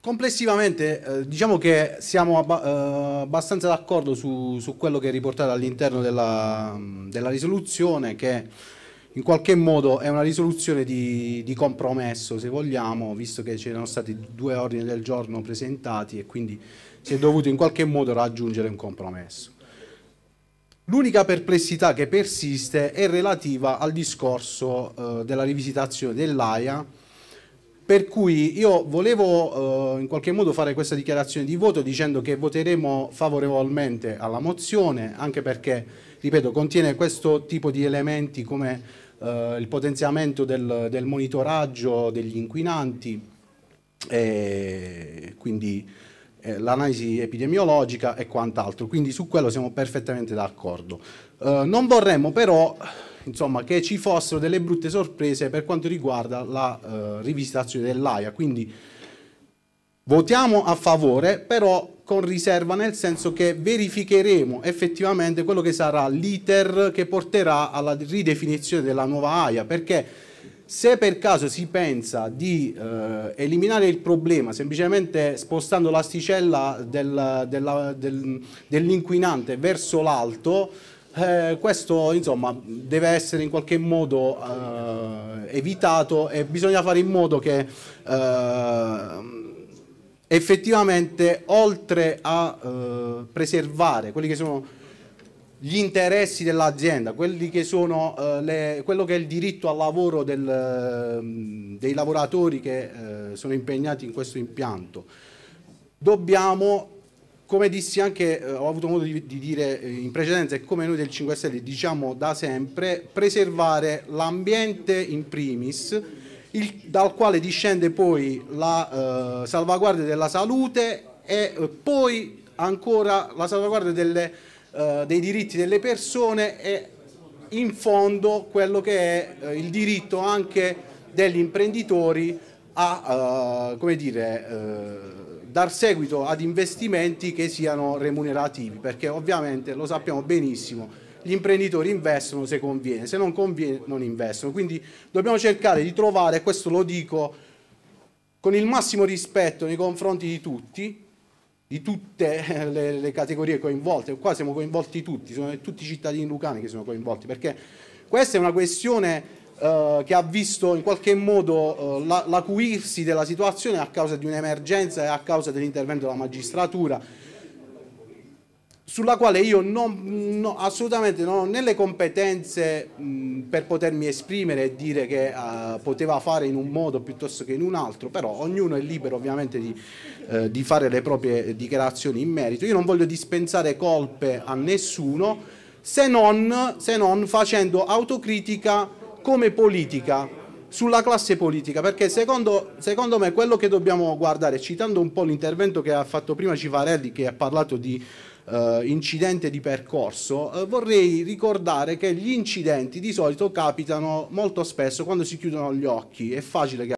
Complessivamente eh, diciamo che siamo abba eh, abbastanza d'accordo su, su, quello che è riportato all'interno della, della, risoluzione che in qualche modo è una risoluzione di, di compromesso se vogliamo visto che c'erano stati due ordini del giorno presentati e quindi si è dovuto in qualche modo raggiungere un compromesso. L'unica perplessità che persiste è relativa al discorso eh, della rivisitazione dell'AIA per cui io volevo eh, in qualche modo fare questa dichiarazione di voto dicendo che voteremo favorevolmente alla mozione, anche perché, ripeto, contiene questo tipo di elementi come eh, il potenziamento del, del, monitoraggio degli inquinanti, e quindi eh, l'analisi epidemiologica e quant'altro. Quindi su quello siamo perfettamente d'accordo. Eh, non vorremmo però insomma, che ci fossero delle brutte sorprese per quanto riguarda la eh, rivisitazione dell'AIA, quindi Votiamo a favore, però con riserva nel senso che verificheremo effettivamente quello che sarà l'iter che porterà alla ridefinizione della nuova AIA, perché se per caso si pensa di eh, eliminare il problema semplicemente spostando l'asticella del, del, dell'inquinante verso l'alto, eh, questo insomma deve essere in qualche modo eh, evitato e bisogna fare in modo che eh, effettivamente oltre a eh, preservare quelli che sono gli interessi dell'azienda, che sono eh, le, quello che è il diritto al lavoro del, ehm, dei lavoratori che eh, sono impegnati in questo impianto. Dobbiamo, come dissi anche, eh, ho avuto modo di, di dire in precedenza e come noi del 5 Stelle diciamo da sempre, preservare l'ambiente in primis, il, dal quale discende poi la eh, salvaguardia della salute e eh, poi ancora la salvaguardia delle, eh, dei diritti delle persone e in fondo quello che è eh, il diritto anche degli imprenditori a eh, come dire, dar seguito ad investimenti che siano remunerativi, perché ovviamente lo sappiamo benissimo, gli imprenditori investono se conviene, se non conviene non investono. Quindi dobbiamo cercare di trovare, questo lo dico con il massimo rispetto nei confronti di tutti, di tutte eh, le, le categorie coinvolte, qua siamo coinvolti tutti, sono tutti i cittadini lucani che sono coinvolti, perché questa è una questione Uh, che ha visto in qualche modo uh, l'acuirsi della situazione a causa di un'emergenza e a causa dell'intervento della magistratura sulla quale io non, no, assolutamente non ho né le competenze mh, per potermi esprimere e dire che uh, poteva fare in un modo piuttosto che in un altro, però ognuno è libero ovviamente di, uh, di fare le proprie dichiarazioni in merito. Io non voglio dispensare colpe a nessuno se non, se non facendo autocritica come politica sulla classe politica, perché secondo, secondo, me quello che dobbiamo guardare, citando un po' l'intervento che ha fatto prima Civarelli, che ha parlato di eh, incidente di percorso, eh, vorrei ricordare che gli incidenti di solito capitano molto spesso quando si chiudono gli occhi, è facile che